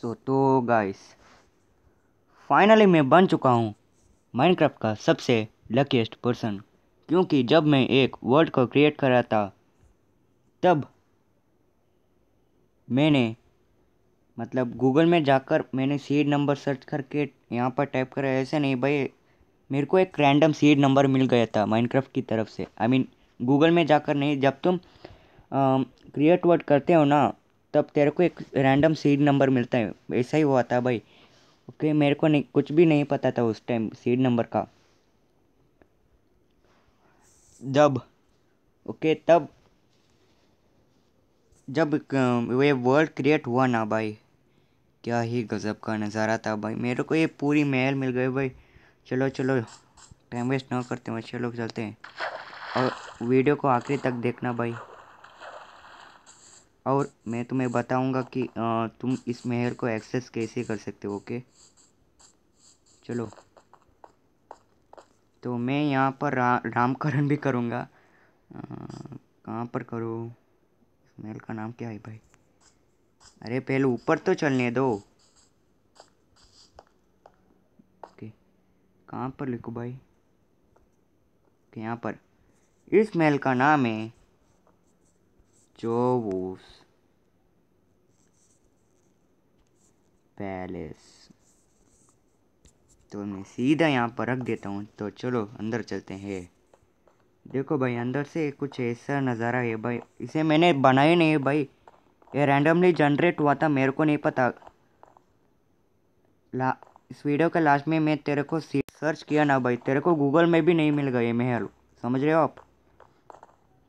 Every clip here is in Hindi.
सो तो गाइस फाइनली मैं बन चुका हूँ माइनक्राफ्ट का सबसे लकीस्ट पर्सन क्योंकि जब मैं एक वर्ल्ड को क्रिएट कर रहा था तब मैंने मतलब गूगल में जाकर मैंने सीड नंबर सर्च करके यहाँ पर टाइप करा ऐसे नहीं भाई मेरे को एक रैंडम सीड नंबर मिल गया था माइनक्राफ्ट की तरफ से I I mean mean, Google में जाकर नहीं जब तुम क्रिएट वर्ड करते हो ना तब तेरे को एक रैंडम सीड नंबर मिलता है ऐसा ही हुआ था भाई ओके मेरे को नहीं कुछ भी नहीं पता था उस टाइम सीड नंबर का जब ओके तब जब वे वर्ल्ड क्रिएट हुआ ना भाई क्या ही गज़ब का नज़ारा था भाई मेरे को ये पूरी महल मिल गई भाई चलो चलो टाइम वेस्ट ना करते हैं चलो चलते हैं और वीडियो को आखिरी तक देखना भाई और मैं तुम्हें बताऊंगा कि आ, तुम इस मेहर को एक्सेस कैसे कर सकते हो ओके चलो तो मैं यहाँ पर रा, रामकरण भी करूँगा कहाँ पर करूँ इस मेहर का नाम क्या है भाई अरे पहले ऊपर तो चलने दो ओके कहाँ पर लिखो भाई यहाँ पर इस महल का नाम है Jovos पैलेस तो मैं सीधा यहाँ पर रख देता हूँ तो चलो अंदर चलते हैं देखो भाई अंदर से कुछ ऐसा नज़ारा है भाई इसे मैंने बनाया नहीं है भाई ये रैंडमली जनरेट हुआ था मेरे को नहीं पता ला इस वीडियो के लास्ट में मैं तेरे को सर्च किया ना भाई तेरे को गूगल में भी नहीं मिल गए महल समझ रहे हो आप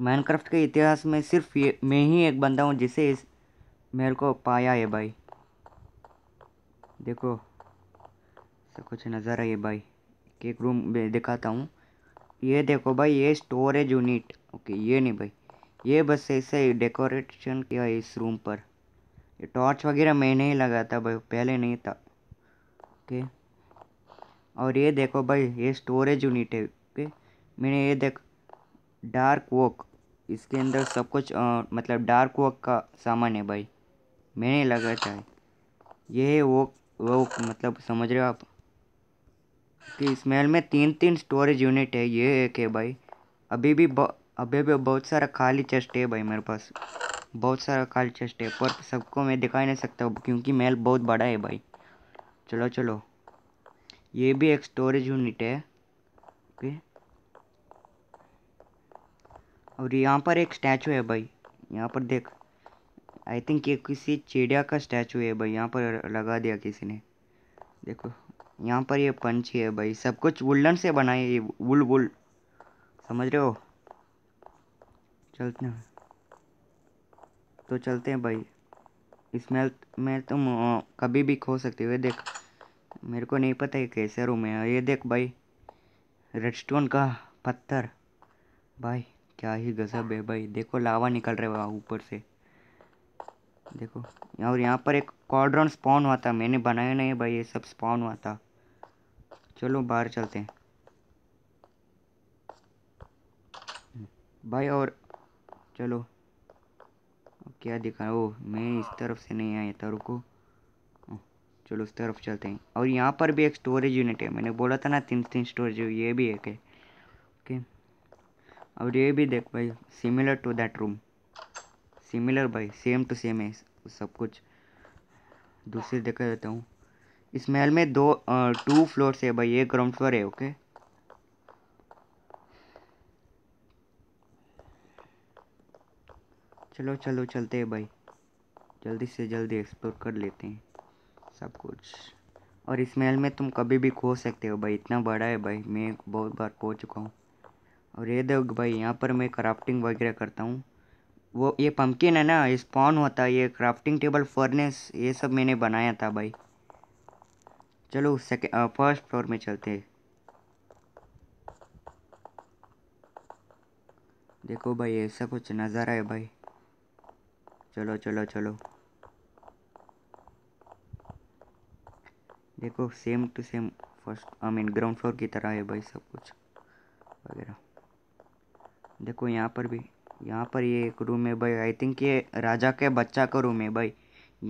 माइनक्राफ्ट के इतिहास में सिर्फ ये मैं ही एक बंदा हूँ जिसे इस मेरे को पाया है भाई देखो सब कुछ नज़र है भाई एक रूम दिखाता हूँ ये देखो भाई ये स्टोरेज यूनिट ओके ये नहीं भाई ये बस ऐसे डेकोरेशन किया है इस रूम पर ये टॉर्च वगैरह मैं नहीं था भाई पहले नहीं था ओके और ये देखो भाई ये स्टोरेज यूनिट है ओके मैंने ये देख डार्क वॉक इसके अंदर सब कुछ आ, मतलब डार्क वर्क का सामान है भाई मैंने लगा है ये है वो वो मतलब समझ रहे हो आप कि स्मेल में तीन तीन स्टोरेज यूनिट है ये एक है भाई अभी भी अभी भी बहुत सारा खाली चेस्ट है भाई मेरे पास बहुत सारा खाली चेस्ट है पर सबको मैं दिखा नहीं सकता क्योंकि मेल बहुत बड़ा है भाई चलो चलो ये भी एक स्टोरेज यूनिट है और यहाँ पर एक स्टैचू है भाई यहाँ पर देख आई थिंक ये किसी चिड़िया का स्टैचू है भाई यहाँ पर लगा दिया किसी ने देखो यहाँ पर ये पंछी है भाई सब कुछ वुल्लन से बनाए ये वुल वुल समझ रहे हो चलते हैं तो चलते हैं भाई इसमें मैं तुम तो कभी भी खो सकते हो देख मेरे को नहीं पता है कैसे रूम है ये देख भाई रेड स्टोन का पत्थर भाई क्या ही गजब है हाँ। भाई देखो लावा निकल रहा है ऊपर से देखो और यहाँ पर एक कॉड्रॉन स्पॉन हुआ था मैंने बनाया नहीं भाई ये सब स्पॉन हुआ था चलो बाहर चलते हैं भाई और चलो क्या दिखा ओ मैं इस तरफ से नहीं आया था रुको चलो उस तरफ चलते हैं और यहाँ पर भी एक स्टोरेज यूनिट है मैंने बोला था ना तीन तीन स्टोरेज ये भी एक है और ये भी देख भाई similar to that room similar भाई सेम टू सेम है सब कुछ दूसरे देखा देता हूँ इस महल में दो आ, टू फ्लोर है भाई एक ग्राउंड फ्लोर है ओके चलो चलो चलते हैं भाई जल्दी से जल्दी एक्सप्लोर कर लेते हैं सब कुछ और इस महल में तुम कभी भी खो सकते हो भाई इतना बड़ा है भाई मैं बहुत बार खो चुका हूँ और ये देख भाई यहाँ पर मैं क्राफ्टिंग वगैरह करता हूँ वो ये पम्पकिन है ना स्पॉन होता है ये क्राफ्टिंग टेबल फर्नेस ये सब मैंने बनाया था भाई चलो सेकेंड फर्स्ट फ्लोर में चलते हैं देखो भाई ऐसा कुछ नज़ारा है भाई चलो चलो चलो देखो same to same first I mean ground floor की तरह है भाई सब देखो यहाँ पर भी यहाँ पर ये एक रूम है भाई आई थिंक ये राजा के बच्चा का रूम है भाई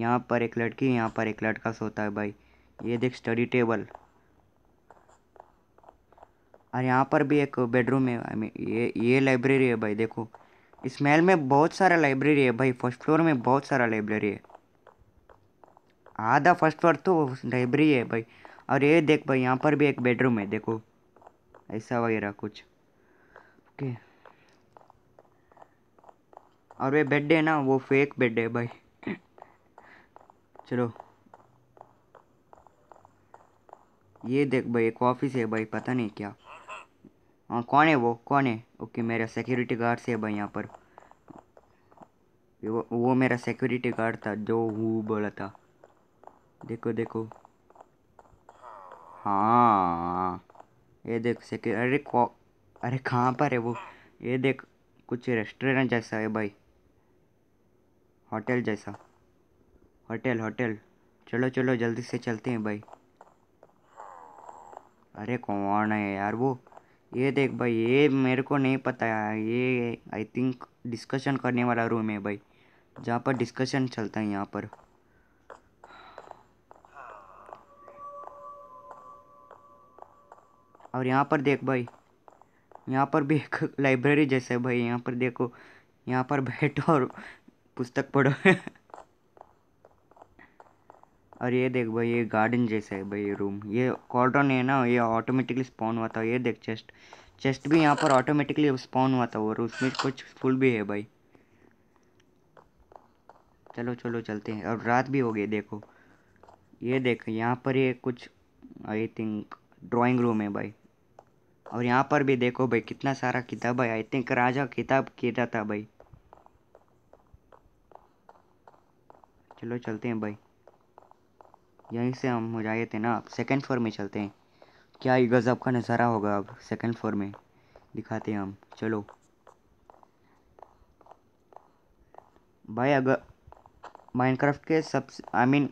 यहाँ पर एक लड़की यहाँ पर एक लड़का सोता है भाई ये देख स्टडी टेबल और यहाँ पर भी एक बेडरूम है आई मीन ये ये लाइब्रेरी है भाई देखो इस महल में बहुत सारा लाइब्रेरी है भाई फर्स्ट फ्लोर में बहुत सारा लाइब्रेरी है आधा फर्स्ट फ्लोर तो लाइब्रेरी है भाई और ये देख भाई यहाँ पर भी एक बेडरूम है देखो ऐसा वगैरह कुछ ओके okay. और वे बेड है ना वो फेक बेड है भाई चलो ये देख भाई एक ऑफिस है भाई पता नहीं क्या हाँ कौन है वो कौन है ओके मेरा सिक्योरिटी गार्ड से है भाई यहाँ पर वो वो मेरा सिक्योरिटी गार्ड था जो वो बोला था देखो देखो हाँ ये देख सिक्योर अरे अरे कहाँ पर है वो ये देख कुछ रेस्टोरेंट जैसा है भाई होटल जैसा होटल होटल चलो चलो जल्दी से चलते हैं भाई अरे कौन है यार वो ये देख भाई ये मेरे को नहीं पता यार ये आई थिंक डिस्कशन करने वाला रूम है भाई जहाँ पर डिस्कशन चलता है यहाँ पर और यहाँ पर देख भाई यहाँ पर भी एक लाइब्रेरी जैसा है भाई यहाँ पर देखो यहाँ पर बैठो और पुस्तक पढ़ो और ये देख भाई ये गार्डन जैसा है भाई ये रूम ये कॉर्डन है ना ये ऑटोमेटिकली स्पॉन हुआ था ये देख चेस्ट चेस्ट भी यहाँ पर ऑटोमेटिकली स्पॉन हुआ था और उसमें कुछ फुल भी है भाई चलो चलो चलते हैं और रात भी हो गई देखो ये देख यहाँ पर ये कुछ आई थिंक ड्राइंग रूम है भाई और यहाँ पर भी देखो भाई कितना सारा किताब है आई थिंक राजा किताब किता था भाई चलो चलते हैं भाई यहीं से हम हो जाए थे ना सेकेंड फ्लोर में चलते हैं क्या ही गज़ब का नज़ारा होगा अब सेकेंड फ्लोर में दिखाते हैं हम चलो भाई अगर माइनक्राफ्ट के सब आई मीन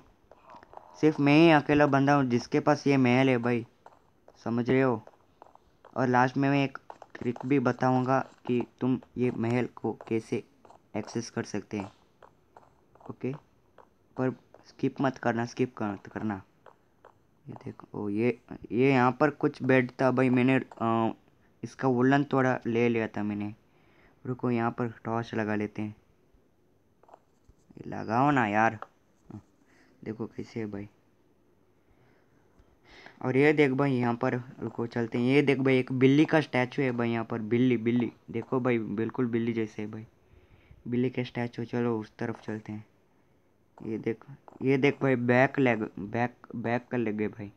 सिर्फ मैं ही अकेला बंदा हूँ जिसके पास ये महल है भाई समझ रहे हो और लास्ट में मैं एक ट्रिक भी बताऊंगा कि तुम ये महल को कैसे एक्सेस कर सकते हैं ओके पर स्किप मत करना स्किप मत करना ये देखो ये ये यहाँ पर कुछ बेड था भाई मैंने आ, इसका वुलन थोड़ा ले लिया था मैंने रुको यहाँ पर टॉर्च लगा लेते हैं लगाओ ना यार देखो कैसे है भाई और ये देख भाई यहाँ पर रुको चलते हैं ये देख भाई एक बिल्ली का स्टैचू है भाई यहाँ पर बिल्ली बिल्ली देखो भाई बिल्कुल बिल्ली जैसे है भाई बिल्ली के स्टैचू चलो उस तरफ चलते हैं ये देख ये देख भाई बैक लेग बैक बैक कर है भाई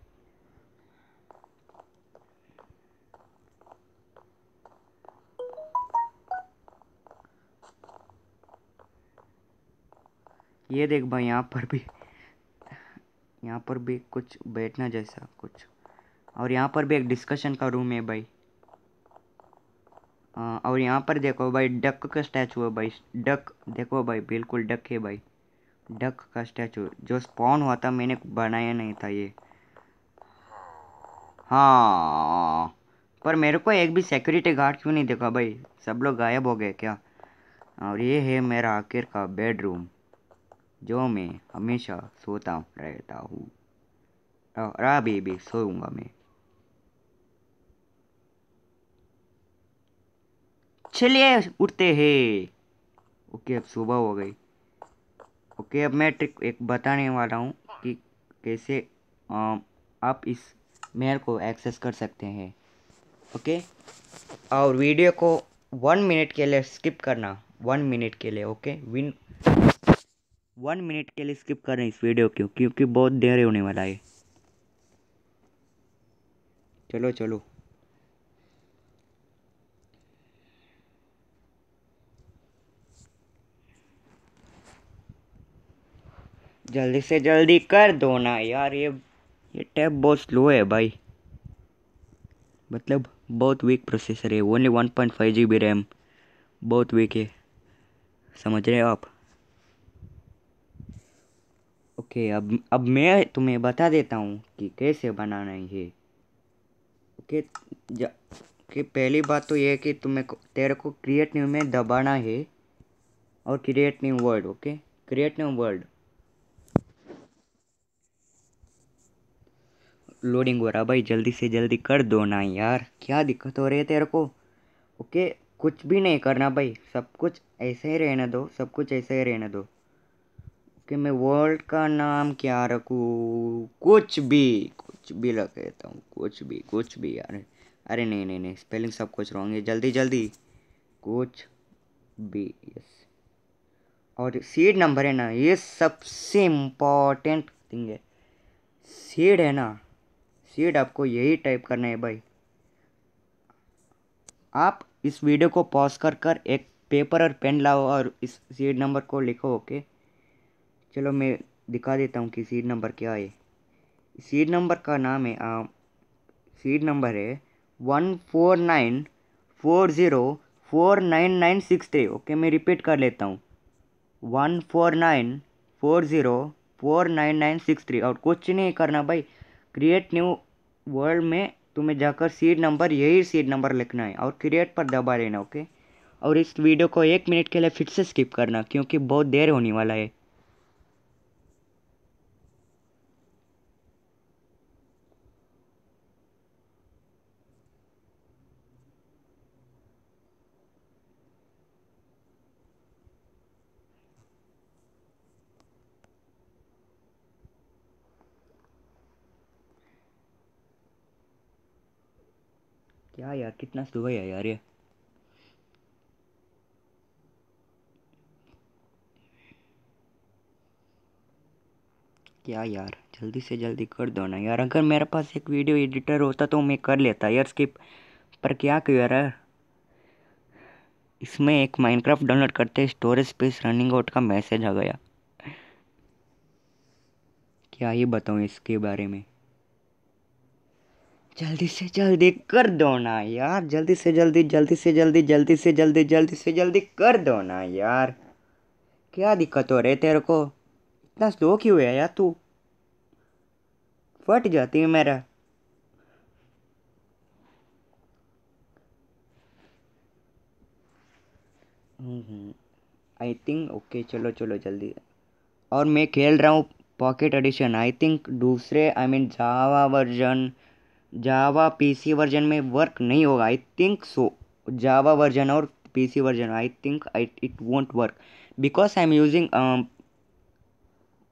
ये देख भाई यहाँ पर भी यहाँ पर भी कुछ बैठना जैसा कुछ और यहाँ पर भी एक डिस्कशन का रूम है भाई आ, हाँ, और यहाँ पर देखो भाई डक का स्टैचू है भाई डक देखो भाई बिल्कुल डक है भाई डक का स्टैचू जो स्पॉन हुआ था मैंने बनाया नहीं था ये हाँ पर मेरे को एक भी सिक्योरिटी गार्ड क्यों नहीं देखा भाई सब लोग गायब हो गए क्या और ये है मेरा आखिर का बेडरूम जो मैं हमेशा सोता रहता हूँ और अभी भी सोऊंगा मैं चलिए उठते हैं ओके अब सुबह हो गई ओके अब मैं ट्रिक एक बताने वाला हूँ कि कैसे आ, आप इस मेल को एक्सेस कर सकते हैं ओके और वीडियो को वन मिनट के लिए स्किप करना वन मिनट के लिए ओके विन वन मिनट के लिए स्किप करें इस वीडियो को क्योंकि बहुत देर होने वाला है चलो चलो जल्दी से जल्दी कर दो ना यार ये ये टैब बहुत स्लो है भाई मतलब बहुत वीक प्रोसेसर है only one point five G B RAM बहुत वीक है समझ रहे हो आप ओके अब अब मैं तुम्हें बता देता हूँ कि कैसे बनाना है ये ओके कि पहली बात तो ये है कि तुम्हें तेरे को क्रिएट न्यू में दबाना है और create new world okay create new world loading हो रहा भाई जल्दी से जल्दी कर दो ना यार क्या दिक्कत हो रही है तेरे को ओके कुछ भी नहीं करना भाई सब कुछ ऐसे ही रहने दो सब कुछ ऐसे ही रहने दो ओके मैं वर्ल्ड का नाम क्या रखूँ कुछ भी कुछ भी रख देता हूँ कुछ भी कुछ भी यार अरे नहीं नहीं नहीं स्पेलिंग सब कुछ रॉन्ग है जल्दी जल्दी कुछ भी यस और सीड नंबर है ना ये सबसे इम्पोर्टेंट थिंग है सीड है ना सीड आपको यही टाइप करना है भाई आप इस वीडियो को पॉज कर कर एक पेपर और पेन लाओ और इस सीड नंबर को लिखो ओके चलो मैं दिखा देता हूँ कि सीड नंबर क्या है सीड नंबर का नाम है आ, सीड नंबर है one four nine four zero four nine nine six three okay मैं रिपीट कर लेता हूँ one four nine four zero four nine nine six three और कुछ नहीं करना भाई क्रिएट न्यू वर्ल्ड में तुम्हें जाकर सीड नंबर यही सीड नंबर लिखना है और क्रिएट पर दबा लेना ओके और इस वीडियो को एक मिनट के लिए फिर से स्किप करना क्योंकि बहुत देर होने वाला है क्या यार कितना स्लो है यार ये क्या यार जल्दी से जल्दी कर दो ना यार अगर मेरे पास एक वीडियो एडिटर होता तो मैं कर लेता यार स्किप पर क्या क्यों यार इसमें एक माइनक्राफ्ट डाउनलोड करते स्टोरेज स्पेस रनिंग आउट का मैसेज आ गया क्या ही बताऊँ इसके बारे में जल्दी से जल्दी कर दो ना यार जल्दी से जल्दी जल्दी से जल्दी जल्दी से जल्दी जल्दी से जल्दी कर दो ना यार क्या दिक्कत हो रही तेरे को इतना स्लो क्यों है यार तू फट जाती है मेरा आई थिंक ओके चलो चलो जल्दी और मैं खेल रहा हूँ पॉकेट एडिशन आई थिंक दूसरे I mean Java version Java PC version में वर्क नहीं होगा I think so Java version और PC version I think it won't work because I am using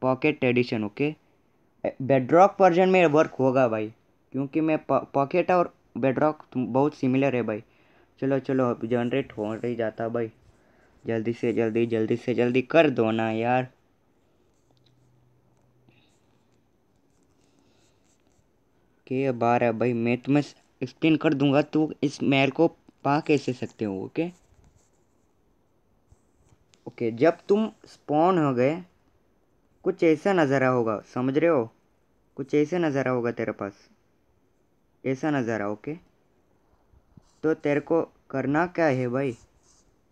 pocket edition okay Bedrock version में वर्क होगा भाई क्योंकि मैं पॉकेट और बेडरॉक बहुत सिमिलर है भाई चलो चलो जनरेट हो रही जाता भाई जल्दी से जल्दी जल्दी से जल्दी कर दो ना यार ओके बारह भाई मैं तुम्हें एक्सप्लेन कर दूंगा तो इस मैर को पा कैसे सकते हो ओके ओके जब तुम स्पॉन हो गए कुछ ऐसा नज़ारा होगा समझ रहे हो कुछ ऐसा नज़ारा होगा तेरे पास ऐसा नज़ारा ओके तो तेरे को करना क्या है भाई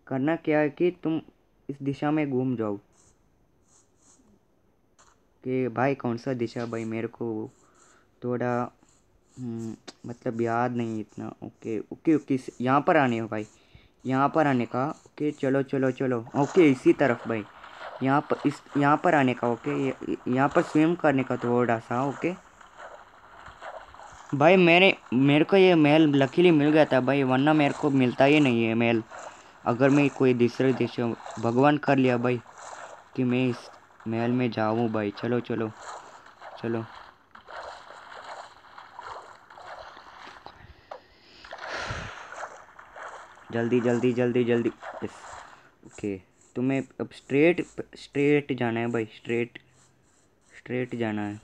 करना क्या है कि तुम इस दिशा में घूम जाओ कि भाई कौन सा दिशा भाई मेरे को थोड़ा हम्म, मतलब याद नहीं इतना ओके ओके ओके यहाँ पर आने हो भाई यहाँ पर आने का ओके चलो चलो चलो ओके इसी तरफ भाई यहाँ पर इस यहाँ पर आने का ओके यहाँ पर स्विम करने का तो थोड़ा सा ओके भाई मेरे मेरे को ये मेल लकीली मिल गया था भाई वरना मेरे को मिलता ही नहीं है मेल अगर मैं कोई दूसरे देश भगवान कर लिया भाई कि मैं इस महल में जाऊँ भाई चलो चलो चलो जल्दी जल्दी जल्दी जल्दी ओके तुम्हें अब स्ट्रेट स्ट्रेट जाना है भाई स्ट्रेट स्ट्रेट जाना है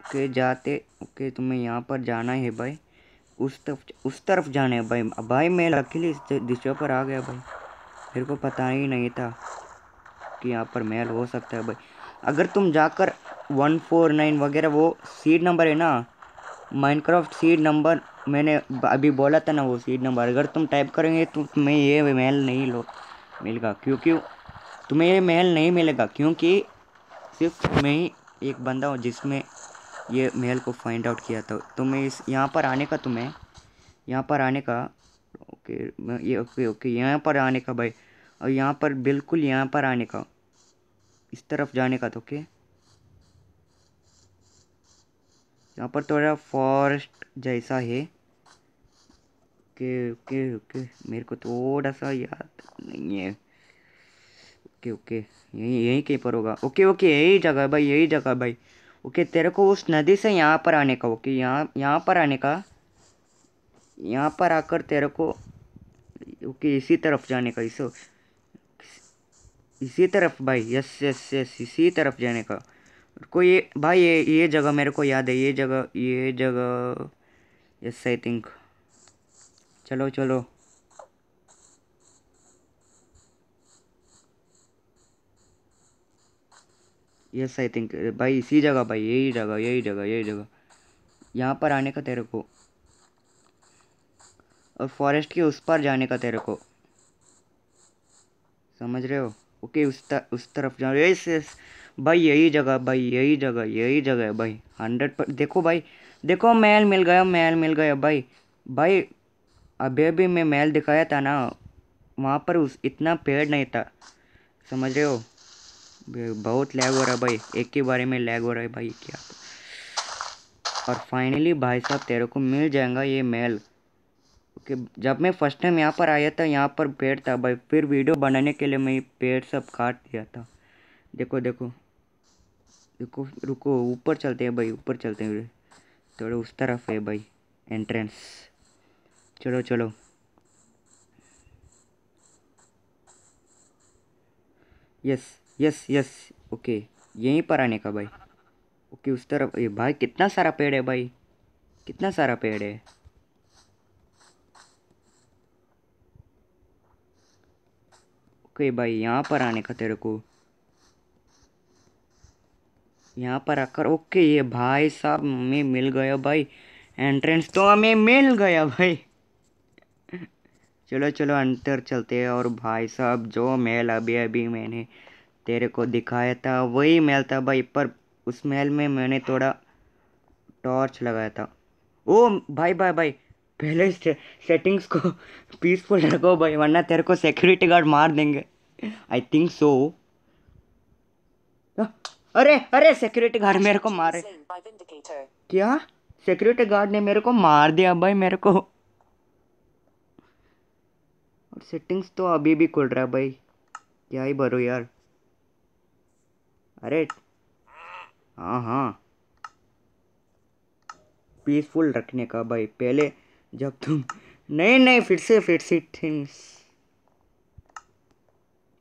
ओके जाते ओके तुम्हें यहाँ पर जाना है भाई उस तरफ उस तरफ जाना है भाई भाई मैं लकीली इस दिशा पर आ गया भाई मेरे को पता ही नहीं था कि यहाँ पर मेल हो सकता है भाई अगर तुम जाकर वन फोर नाइन वगैरह वो सीट नंबर है ना माइनक्राफ्ट सीड नंबर मैंने अभी बोला था ना वो सीड नंबर अगर तुम टाइप करेंगे तो तुम्हें ये महल नहीं लो मिलेगा क्योंकि तुम्हें ये महल नहीं मिलेगा क्योंकि सिर्फ मैं ही एक बंदा हूँ जिसमें ये महल को फाइंड आउट किया था तो मैं इस यहाँ पर आने का तुम्हें यहाँ पर आने का ओके ये ओके ओके यहाँ पर आने का भाई और यहाँ पर बिल्कुल यहाँ पर आने का इस तरफ जाने का तो ओके यहाँ पर थोड़ा तो फॉरेस्ट जैसा है ओके ओके ओके मेरे को थोड़ा सा याद नहीं है ओके ओके यही यही कहीं पर होगा ओके ओके यही जगह भाई यही जगह भाई ओके तेरे को उस नदी से यहाँ पर आने का ओके यहाँ यहाँ पर आने का यहाँ पर आकर तेरे को ओके इसी तरफ जाने का इसे इसी तरफ भाई यस यस यस इसी तरफ जाने का कोई भाई ये ये जगह मेरे को याद है ये जगह ये जगह यस आई थिंक चलो चलो यस आई थिंक भाई इसी जगह भाई यही जगह यही जगह यही जगह यहाँ पर आने का तेरे को और फॉरेस्ट के उस पर जाने का तेरे को समझ रहे हो ओके उस तर, उस तरफ जाओ यस यस भाई यही जगह भाई यही जगह यही जगह है भाई हंड्रेड पर देखो भाई देखो मैल मिल गया मैल मिल गया भाई भाई अभी अभी मैं मैल दिखाया था ना वहाँ पर उस इतना पेड़ नहीं था समझ रहे हो बहुत लैग हो रहा है भाई एक के बारे में लैग हो रहा है भाई क्या और फाइनली भाई साहब तेरे को मिल जाएगा ये मेल ओके जब मैं फर्स्ट टाइम यहाँ पर आया था यहाँ पर पेड़ था भाई फिर वीडियो बनाने के लिए मैं पेड़ सब काट दिया था देखो देखो रुको रुको ऊपर चलते हैं भाई ऊपर चलते हैं थोड़ा उस तरफ है भाई एंट्रेंस चलो चलो यस यस यस ओके यहीं पर आने का भाई ओके उस तरफ ये भाई कितना सारा पेड़ है भाई कितना सारा पेड़ है ओके भाई यहाँ पर आने का तेरे को यहाँ पर आकर ओके ये भाई साहब हमें मिल गया भाई एंट्रेंस तो हमें मिल गया भाई चलो चलो अंतर चलते हैं और भाई साहब जो मेल अभी अभी मैंने तेरे को दिखाया था वही मेल था भाई पर उस मेल में मैंने थोड़ा टॉर्च लगाया था ओ भाई भाई भाई पहले से, सेटिंग्स को पीसफुल रखो भाई वरना तेरे को सिक्योरिटी गार्ड मार देंगे आई थिंक सो अरे अरे सिक्योरिटी गार्ड मेरे को मारे क्या सिक्योरिटी गार्ड ने मेरे को मार दिया भाई मेरे को और सेटिंग्स तो अभी भी खुल रहा है भाई क्या ही भरो यार अरे हाँ हाँ पीसफुल रखने का भाई पहले जब तुम नहीं नहीं फिर से फिर से थिंग्स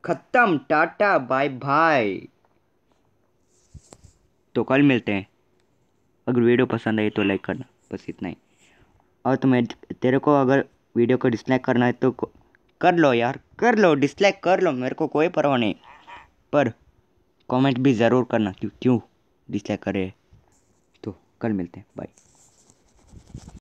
खत्म टाटा बाय बाय तो कल मिलते हैं अगर वीडियो पसंद आई तो लाइक करना बस इतना ही और तुम्हें तो तेरे को अगर वीडियो को डिसलाइक करना है तो कर लो यार कर लो डिसलाइक कर लो मेरे को कोई परवाह नहीं पर कमेंट भी ज़रूर करना क्यों क्यों डिसलाइक करे तो कल मिलते हैं बाय